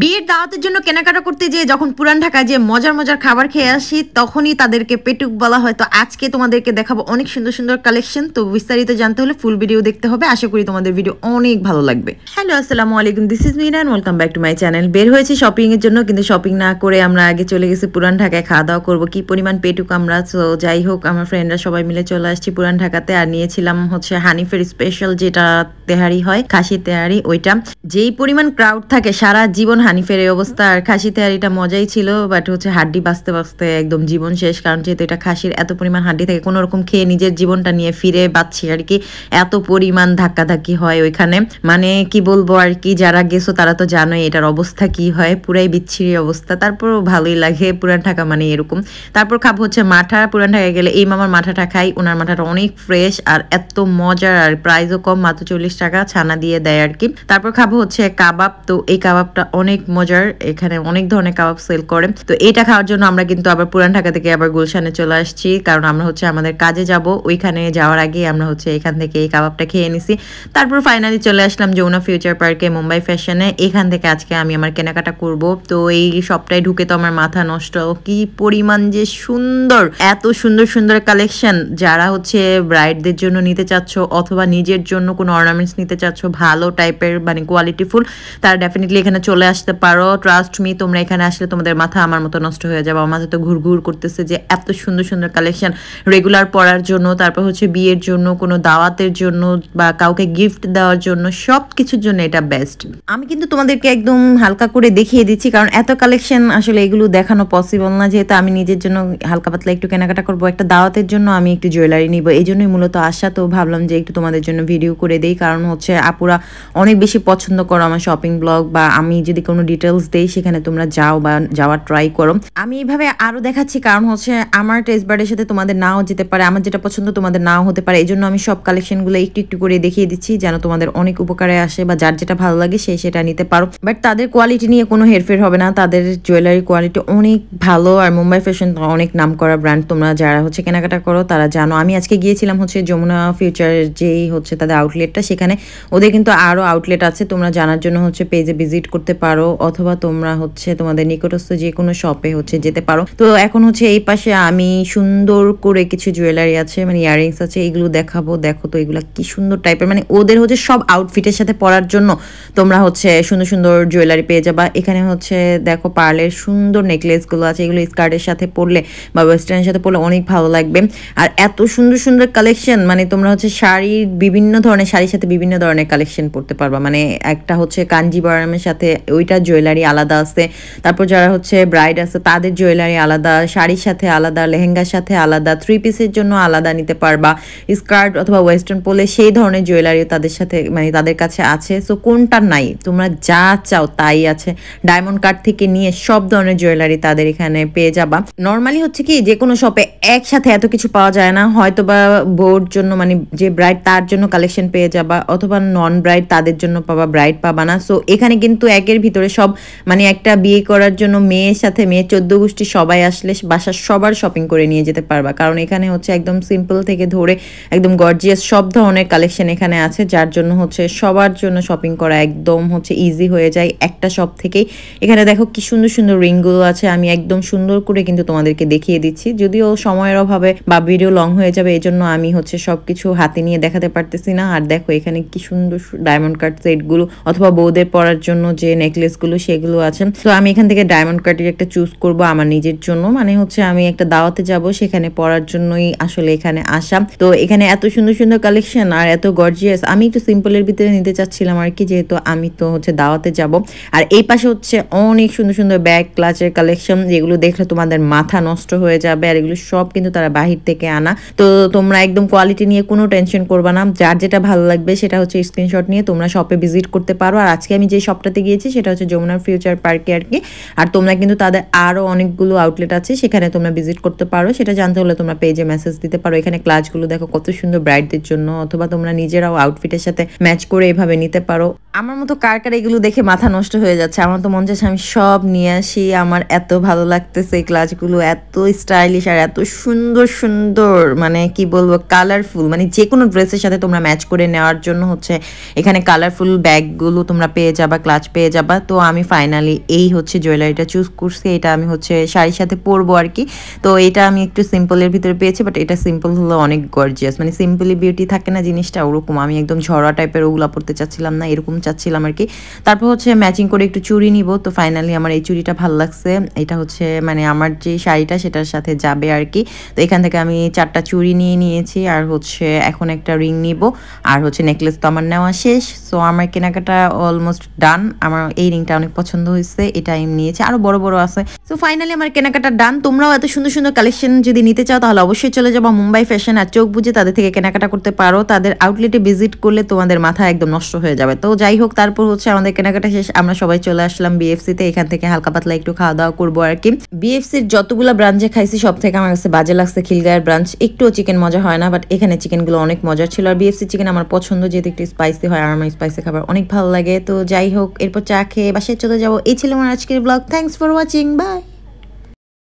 বিয়ের দাওয়াতের জন্য কেনাকাটা করতে যেয়ে যখন পুরান ঢাকায় যে মজার মজার খাবার খেয়ে আসি তখনই তাদেরকে পেটুক বলা হয় তো আজকে তোমাদেরকে দেখাবো অনেক সুন্দর সুন্দর কালেকশন তো বিস্তারিত জানতে হলে ফুল ভিডিও দেখতে হবে আশা করি তোমাদের ভিডিও অনেক ভালো লাগবে হ্যালো আসসালামু আলাইকুম this is Mina and welcome back to my channel বের হয়েছে এর জন্য কিন্তু শপিং না করে আমরা আগে চলে গেছি পুরান ঢাকায় খাওয়া দাওয়া করবো কি পরিমাণ পেটুক আমরা তো যাই হোক আমার ফ্রেন্ডরা সবাই মিলে চলে আসছি পুরান ঢাকাতে আর নিয়েছিলাম হচ্ছে হানিফের স্পেশাল যেটা তেহারি হয় খাসি তেহারি ওইটা যেই পরিমাণ ক্রাউড থাকে সারা জীবন জীবন হানিফের এই অবস্থা আর খাসিতে আর এটা মজাই ছিল বাট হচ্ছে হাড্ডি বাঁচতে বাঁচতে একদম জীবন শেষ কারণ যেহেতু এটা খাসির এত পরিমাণ হাড্ডি থাকে কোনো রকম খেয়ে নিজের জীবনটা নিয়ে ফিরে বাঁচছি আর কি এত পরিমাণ ধাক্কাধাক্কি হয় ওইখানে মানে কি বলবো আর কি যারা গেছো তারা তো জানোই এটার অবস্থা কি হয় পুরাই বিচ্ছিরি অবস্থা তারপরও ভালোই লাগে পুরান ঢাকা মানে এরকম তারপর খাবো হচ্ছে মাঠা পুরান ঢাকায় গেলে এই মামার মাঠাটা খাই ওনার মাঠাটা অনেক ফ্রেশ আর এত মজার আর প্রাইজও কম মাত্র চল্লিশ টাকা ছানা দিয়ে দেয় আর কি তারপর খাবো হচ্ছে কাবাব তো এই কাবাবটা অনেক মজার এখানে অনেক ধরনের কাবাব সেল করে তো এটা খাওয়ার জন্য আমরা কিন্তু আবার পুরান ঢাকা থেকে আবার গুলশানে চলে আসছি কারণ আমরা হচ্ছে আমাদের কাজে যাব ওইখানে যাওয়ার আগে আমরা হচ্ছে এখান থেকে এই কাবাবটা খেয়ে নিছি তারপর ফাইনালি চলে আসলাম যৌনা ফিউচার পার্কে মুম্বাই ফ্যাশনে এখান থেকে আজকে আমি আমার কেনাকাটা করব তো এই সবটাই ঢুকে তো আমার মাথা নষ্ট কি পরিমাণ যে সুন্দর এত সুন্দর সুন্দর কালেকশন যারা হচ্ছে ব্রাইডদের জন্য নিতে চাচ্ছ অথবা নিজের জন্য কোনো অর্নামেন্টস নিতে চাচ্ছ ভালো টাইপের মানে কোয়ালিটিফুল তারা ডেফিনেটলি এখানে চলে আস আসতে পারো ট্রাস্ট মি তোমরা এখানে আসলে তোমাদের মাথা আমার মতো নষ্ট হয়ে যাবে আমার মাথা তো ঘুর ঘুর করতেছে যে এত সুন্দর সুন্দর কালেকশন রেগুলার পড়ার জন্য তারপর হচ্ছে বিয়ের জন্য কোনো দাওয়াতের জন্য বা কাউকে গিফট দেওয়ার জন্য সব কিছুর জন্য এটা বেস্ট আমি কিন্তু তোমাদেরকে একদম হালকা করে দেখিয়ে দিচ্ছি কারণ এত কালেকশন আসলে এগুলো দেখানো পসিবল না যেহেতু আমি নিজের জন্য হালকা পাতলা একটু কেনাকাটা করবো একটা দাওয়াতের জন্য আমি একটু জুয়েলারি নিব এই জন্যই মূলত আসা তো ভাবলাম যে একটু তোমাদের জন্য ভিডিও করে দেই কারণ হচ্ছে আপুরা অনেক বেশি পছন্দ করো আমার শপিং ব্লগ বা আমি যদি কোনো ডিটেলস দেই সেখানে তোমরা যাও বা যাওয়ার ট্রাই করো আমি এইভাবে আরও দেখাচ্ছি কারণ হচ্ছে আমার টেস্ট বার্ডের সাথে তোমাদের নাও যেতে পারে আমার যেটা পছন্দ তোমাদের নাও হতে পারে এই জন্য আমি সব কালেকশনগুলো একটু একটু করে দেখিয়ে দিচ্ছি যেন তোমাদের অনেক উপকারে আসে বা যার যেটা ভালো লাগে সে সেটা নিতে পারো বাট তাদের কোয়ালিটি নিয়ে কোনো হেরফের হবে না তাদের জুয়েলারি কোয়ালিটি অনেক ভালো আর মুম্বাই ফ্যাশন অনেক নাম করা ব্র্যান্ড তোমরা যারা হচ্ছে কেনাকাটা করো তারা জানো আমি আজকে গিয়েছিলাম হচ্ছে যমুনা ফিউচার যেই হচ্ছে তাদের আউটলেটটা সেখানে ওদের কিন্তু আরও আউটলেট আছে তোমরা জানার জন্য হচ্ছে পেজে ভিজিট করতে পারো পারো অথবা তোমরা হচ্ছে তোমাদের নিকটস্থ যে কোনো শপে হচ্ছে যেতে পারো তো এখন হচ্ছে এই পাশে আমি সুন্দর করে কিছু জুয়েলারি আছে মানে ইয়ারিংস আছে এগুলো দেখাবো দেখো তো এগুলো কি সুন্দর টাইপের মানে ওদের হচ্ছে সব আউটফিটের সাথে পরার জন্য তোমরা হচ্ছে সুন্দর সুন্দর জুয়েলারি পেয়ে যাবা এখানে হচ্ছে দেখো পার্লের সুন্দর নেকলেসগুলো আছে এগুলো স্কার্টের সাথে পরলে বা ওয়েস্টার্নের সাথে পরলে অনেক ভালো লাগবে আর এত সুন্দর সুন্দর কালেকশন মানে তোমরা হচ্ছে শাড়ির বিভিন্ন ধরনের শাড়ির সাথে বিভিন্ন ধরনের কালেকশন পরতে পারবা মানে একটা হচ্ছে কাঞ্জি বারামের সাথে ওই ওইটা জুয়েলারি আলাদা আছে তারপর যারা হচ্ছে ব্রাইড আছে তাদের জুয়েলারি আলাদা শাড়ির সাথে আলাদা লেহেঙ্গার সাথে আলাদা থ্রি পিসের জন্য আলাদা নিতে পারবা স্কার্ট অথবা ওয়েস্টার্ন পোলে সেই ধরনের জুয়েলারিও তাদের সাথে মানে তাদের কাছে আছে সো কোনটা নাই তোমরা যা চাও তাই আছে ডায়মন্ড কার্ড থেকে নিয়ে সব ধরনের জুয়েলারি তাদের এখানে পেয়ে যাবা নর্মালি হচ্ছে কি যে কোনো শপে একসাথে এত কিছু পাওয়া যায় না হয়তো বা বোর্ড জন্য মানে যে ব্রাইড তার জন্য কালেকশন পেয়ে যাবা অথবা নন ব্রাইড তাদের জন্য পাবা ব্রাইড পাবা না সো এখানে কিন্তু একের ভিতরে ভিতরে সব মানে একটা বিয়ে করার জন্য মেয়ের সাথে মেয়ে চোদ্দ গোষ্ঠী সবাই আসলে বাসার সবার শপিং করে নিয়ে যেতে পারবা কারণ এখানে হচ্ছে একদম সিম্পল থেকে ধরে একদম গর্জিয়াস সব ধরনের কালেকশন এখানে আছে যার জন্য হচ্ছে সবার জন্য শপিং করা একদম হচ্ছে ইজি হয়ে যায় একটা শপ থেকেই এখানে দেখো কি সুন্দর সুন্দর রিংগুলো আছে আমি একদম সুন্দর করে কিন্তু তোমাদেরকে দেখিয়ে দিচ্ছি যদিও সময়ের অভাবে বা ভিডিও লং হয়ে যাবে এই জন্য আমি হচ্ছে সব কিছু হাতে নিয়ে দেখাতে পারতেছি না আর দেখো এখানে কি সুন্দর ডায়মন্ড কাট সেটগুলো অথবা বৌদের পড়ার জন্য যে নেক নেকলেসগুলো সেগুলো আছে তো আমি এখান থেকে ডায়মন্ড কাটের একটা চুজ করব আমার নিজের জন্য মানে হচ্ছে আমি একটা দাওয়াতে যাব সেখানে পড়ার জন্যই আসলে এখানে আসা তো এখানে এত সুন্দর সুন্দর কালেকশন আর এত গর্জিয়াস আমি একটু সিম্পলের ভিতরে নিতে চাচ্ছিলাম আর কি যেহেতু আমি তো হচ্ছে দাওয়াতে যাব আর এই পাশে হচ্ছে অনেক সুন্দর সুন্দর ব্যাগ ক্লাচের কালেকশন যেগুলো দেখলে তোমাদের মাথা নষ্ট হয়ে যাবে আর এগুলো সব কিন্তু তারা বাহির থেকে আনা তো তোমরা একদম কোয়ালিটি নিয়ে কোনো টেনশন করবা না যার যেটা ভালো লাগবে সেটা হচ্ছে স্ক্রিনশট নিয়ে তোমরা শপে ভিজিট করতে পারো আর আজকে আমি যে শপটাতে গিয়েছি সেটা সেটা হচ্ছে যমুনা ফিউচার পার্কে আর কি আর তোমরা কিন্তু তাদের আরও অনেকগুলো আউটলেট আছে সেখানে তোমরা ভিজিট করতে পারো সেটা জানতে হলে তোমরা পেজে মেসেজ দিতে পারো এখানে ক্লাসগুলো দেখো কত সুন্দর ব্রাইটদের জন্য অথবা তোমরা নিজেরাও আউটফিটের সাথে ম্যাচ করে এভাবে নিতে পারো আমার মতো কার কার এগুলো দেখে মাথা নষ্ট হয়ে যাচ্ছে আমার তো মন চাচ্ছে আমি সব নিয়ে আসি আমার এত ভালো লাগতেছে এই ক্লাসগুলো এত স্টাইলিশ আর এত সুন্দর সুন্দর মানে কি বলবো কালারফুল মানে যে কোনো ড্রেসের সাথে তোমরা ম্যাচ করে নেওয়ার জন্য হচ্ছে এখানে কালারফুল ব্যাগগুলো তোমরা পেয়ে যাবা ক্লাচ পেয়ে যাবা তো আমি ফাইনালি এই হচ্ছে জুয়েলারিটা চুজ করছি এটা আমি হচ্ছে শাড়ির সাথে পরবো আর কি তো এটা আমি একটু সিম্পলের ভিতরে পেয়েছি বাট এটা সিম্পল হলো অনেক গর্জিয়াস মানে সিম্পলি বিউটি থাকে না জিনিসটা ওরকম আমি একদম ঝরা টাইপের ওগুলা পরতে চাচ্ছিলাম না এরকম চাচ্ছিলাম আর কি তারপর হচ্ছে ম্যাচিং করে একটু চুড়ি নিব তো ফাইনালি আমার এই চুড়িটা ভাল লাগছে এটা হচ্ছে মানে আমার যে শাড়িটা সেটার সাথে যাবে আর কি তো এখান থেকে আমি চারটা চুড়ি নিয়ে নিয়েছি আর হচ্ছে এখন একটা রিং নিব আর হচ্ছে নেকলেস তো আমার নেওয়া শেষ সো আমার কেনাকাটা অলমোস্ট ডান আমার এই এই রিংটা অনেক পছন্দ হয়েছে এটা আমি নিয়েছি আরো বড় বড় আছে তো ফাইনালি আমার কেনাকাটা ডান তোমরাও এত সুন্দর সুন্দর কালেকশন যদি নিতে চাও তাহলে অবশ্যই চলে যাবো মুম্বাই ফ্যাশন আর চোখ বুঝে তাদের থেকে কেনাকাটা করতে পারো তাদের আউটলেটে ভিজিট করলে তোমাদের মাথা একদম নষ্ট হয়ে যাবে তো যাই হোক তারপর হচ্ছে আমাদের কেনাকাটা শেষ আমরা সবাই চলে আসলাম বিএফসি তে এখান থেকে হালকা পাতলা একটু খাওয়া দাওয়া করবো আর কি বিএফসির যতগুলো ব্রাঞ্চে খাইছি সব থেকে আমার কাছে বাজে লাগছে খিলগায়ের ব্রাঞ্চ একটুও চিকেন মজা হয় না বাট এখানে চিকেন গুলো অনেক মজা ছিল আর বিএফসি চিকেন আমার পছন্দ যেহেতু একটু স্পাইসি হয় আর আমার স্পাইসি খাবার অনেক ভালো লাগে তো যাই হোক এরপর চা খেয়ে বাসায় চলে যাবো এই ছিল আমার আজকের blog thanks for watching by